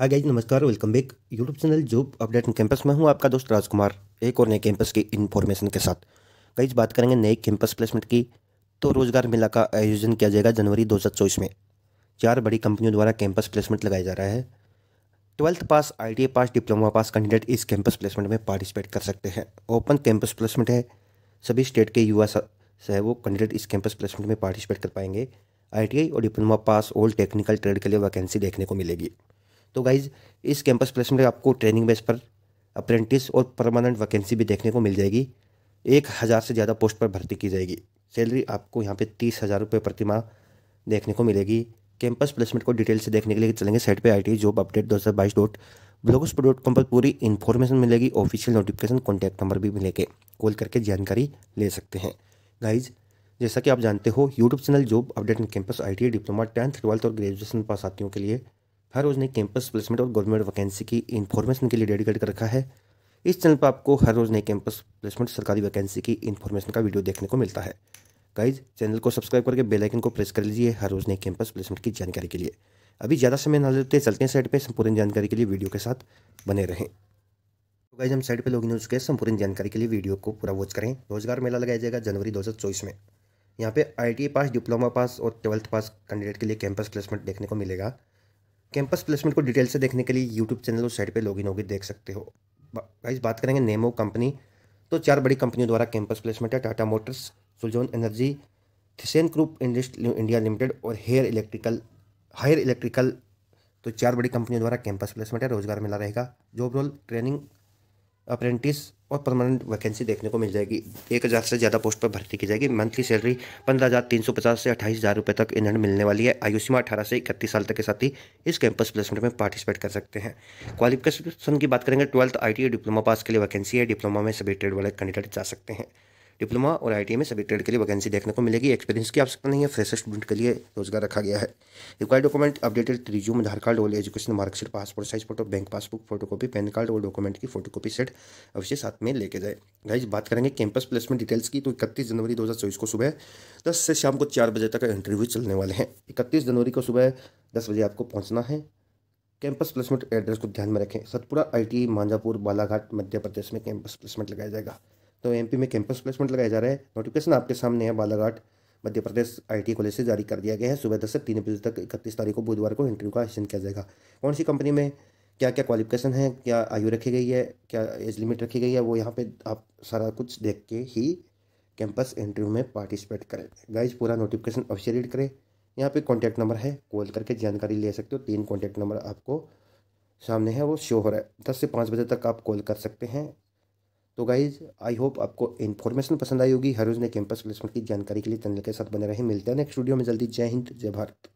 हाय guys नमस्कार welcome back YouTube channel job update campus में हूं आपका दोस्त राजकुमार एक और नए कैंपस की इन्फॉर्मेशन के साथ गाइज बात करेंगे नए कैंपस प्लेसमेंट की तो रोजगार मेला का आयोजन किया जाएगा जनवरी चौबीस में चार बड़ी कंपनियों द्वारा कैंपस प्लेसमेंट लगाया जा रहा है twelfth pass I pass diploma pass candidate इस कैंपस प्लेसमेंट में पार्टिसिपेट कर सकते हैं ओपन कैंपस प्लेसमेंट है सभी स्टेट के युवा है वो कैंडिडेट इस कैंपस प्लेसमेंट में पार्टिसिपेट कर पाएंगे आई e और diploma pass old technical trade के लिए वैकेंसी देखने को मिलेगी तो गाइज़ इस कैंपस प्लेसमेंट में आपको ट्रेनिंग बेस पर अप्रेंटिस और परमानेंट वैकेंसी भी देखने को मिल जाएगी एक हज़ार से ज़्यादा पोस्ट पर भर्ती की जाएगी सैलरी आपको यहाँ पे तीस हज़ार रुपये प्रतिमा देखने को मिलेगी कैंपस प्लेसमेंट को डिटेल से देखने के लिए चलेंगे साइट पे आई जॉब अपडेट दो हज़ार बाईस डॉट ब्लॉगस्पो डॉट कॉम पर पूरी इन्फॉर्मेशन मिलेगी ऑफिशियल नोटिफिकेशन कॉन्टैक्ट नंबर भी मिलेगा कॉल करके जानकारी ले सकते हैं गाइज जैसा कि आप जानते हो YouTube channel job update in campus I diploma tenth twelfth और ग्रेजुएशन पास आतीयों के लिए हर रोज़ नई कैंपस प्लेसमेंट और गवर्नमेंट वैकेंसी की इन्फॉर्मेशन के लिए डेडिकेट कर रखा है इस चैनल पर आपको हर रोज़ नए कैंपस प्लेसमेंट सरकारी वैकेंसी की इन्फॉर्मेशन का वीडियो देखने को मिलता है गाइज चैनल को सब्सक्राइब करके बेल आइकन को प्रेस कर लीजिए हर रोज़ नई कैंपस प्लेसमेंट की जानकारी के लिए अभी ज़्यादा समय ना लेते चलते हैं साइड पर संपूर्ण जानकारी के लिए वीडियो के साथ बने रहें तो गाइज हम साइड पर लॉगिन हो चुके हैं संपूर्ण जानकारी के लिए वीडियो को पूरा वॉच करें रोजगार मेला लगाया जाएगा जनवरी दो में यहाँ पे आई पास डिप्लोमा पास और ट्वेल्थ पास कैंडिडेट के लिए कैंपस प्लेसमेंट देखने को मिलेगा कैंपस प्लेसमेंट को डिटेल से देखने के लिए यूट्यूब चैनल और साइट लॉग इन होगी देख सकते हो इस बात करेंगे नेमो कंपनी तो चार बड़ी कंपनियों द्वारा कैंपस प्लेसमेंट है टाटा मोटर्स सुलझोन energy Thyssen group industry India limited और हेयर इलेक्ट्रिकल हायर इलेक्ट्रिकल तो चार बड़ी कंपनियों द्वारा कैंपस प्लेसमेंट है रोजगार मिला रहेगा जॉब रोल ट्रेनिंग अप्रेंटिस और परमानेंट वैकेंसी देखने को मिल जाएगी एक हज़ार से ज़्यादा पोस्ट पर भर्ती की जाएगी मंथली सैलरी पंद्रह हज़ार तीन सौ पचास से अट्ठाईस हज़ार रुपये तक इन्हें मिलने वाली है आयु सीमा अठारह से इकतीस साल तक के साथ ही इस कैंपस प्लेसमेंट में पार्टिसिपेट कर सकते हैं क्वालिफिकेशन की बात करेंगे ट्वेल्थ आई डिप्लोमा पास के लिए वैकेंसी है डिप्लोमा में सभी ट्रेड वाले कैंडिडेट जा सकते हैं डिप्लोमा और आई में सभी ट्रेड के लिए वैकेंसी देखने को मिलेगी एक्सपीरियंस की आवश्यकता नहीं है फ्रेश स्टूडेंट के लिए रोजगार रखा गया है require document updated resume Aadhaar card old education marksheet passport size photo bank passbook photocopy PAN card और डॉक्यूमेंट की फोटोकॉपी सेट अवश्य साथ में लेके जाए गाइज बात करेंगे कैंपस प्लेसमेंट डिटेल्स की तो इकतीस जनवरी दो को सुबह दस से शाम को चार बजे तक इंटरव्यू चलने वाले हैं इकतीस जनवरी को सुबह दस बजे आपको पहुँचना है कैंपस प्लेसमेंट एड्रेस को ध्यान में रखें सतपुरा टी मांझापुर बालाघाट मध्य प्रदेश में कैंपस प्लेसमेंट लगाया जाएगा तो एम में कैंपस प्लेसमेंट लगाया जा रहा है नोटिफिकेशन आपके सामने है बालाघाट मध्य प्रदेश आई कॉलेज से जारी कर दिया गया है सुबह दस से तीन बजे तक इकतीस तारीख को बुधवार को इंटरव्यू का आयोजन किया जाएगा कौन सी कंपनी में क्या क्या क्वालिफिकेशन है क्या आयु रखी गई है क्या एज लिमिट रखी गई है वो यहाँ पे आप सारा कुछ देख के ही कैंपस इंटरव्यू में पार्टिसिपेट करें गाइज पूरा नोटिफिकेशन अवश्य रीड करें यहाँ पे कॉन्टैक्ट नंबर है कॉल करके जानकारी ले सकते हो तीन कॉन्टैक्ट नंबर आपको सामने है वो शो हो रहा है दस से पाँच बजे तक आप कॉल कर सकते हैं तो गाइज़ आई होप आपको इन्फॉर्मेशन पसंद आई होगी हर रोज ने कैंपस प्लेसमेंट की जानकारी के लिए चैनल के साथ बने रहे मिलते हैं नेक्स्ट वीडियो में जल्दी जय हिंद जय भारत